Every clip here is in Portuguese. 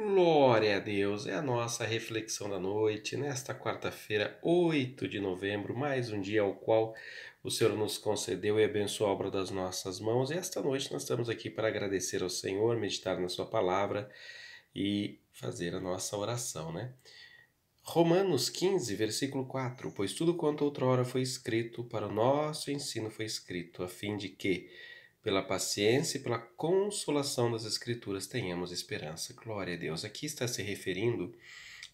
Glória a Deus, é a nossa reflexão da noite, nesta quarta-feira, 8 de novembro, mais um dia ao qual o Senhor nos concedeu e abençoou a obra das nossas mãos. E esta noite nós estamos aqui para agradecer ao Senhor, meditar na Sua palavra e fazer a nossa oração, né? Romanos 15, versículo 4: Pois tudo quanto outrora foi escrito para o nosso ensino foi escrito, a fim de que pela paciência e pela consolação das Escrituras tenhamos esperança. Glória a Deus. Aqui está se referindo,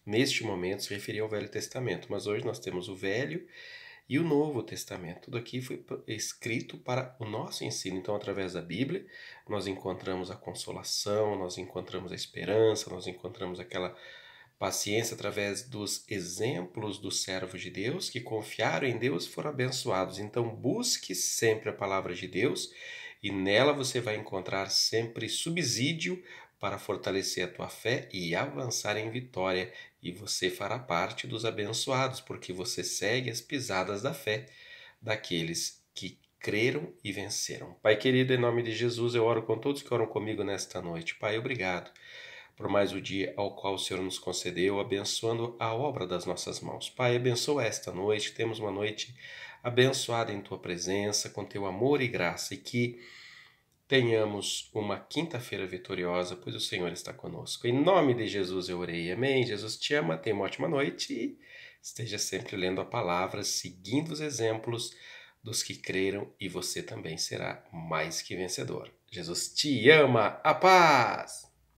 neste momento, se referia ao Velho Testamento, mas hoje nós temos o Velho e o Novo Testamento. Tudo aqui foi escrito para o nosso ensino. Então, através da Bíblia, nós encontramos a consolação, nós encontramos a esperança, nós encontramos aquela paciência através dos exemplos dos servos de Deus que confiaram em Deus e foram abençoados. Então, busque sempre a palavra de Deus e nela você vai encontrar sempre subsídio para fortalecer a tua fé e avançar em vitória, e você fará parte dos abençoados, porque você segue as pisadas da fé daqueles que creram e venceram. Pai querido, em nome de Jesus, eu oro com todos que oram comigo nesta noite. Pai, obrigado por mais o dia ao qual o Senhor nos concedeu, abençoando a obra das nossas mãos. Pai, abençoa esta noite, temos uma noite abençoada em tua presença, com teu amor e graça, e que tenhamos uma quinta-feira vitoriosa, pois o Senhor está conosco. Em nome de Jesus eu orei. Amém. Jesus te ama, tenha uma ótima noite e esteja sempre lendo a palavra, seguindo os exemplos dos que creram e você também será mais que vencedor. Jesus te ama. A paz!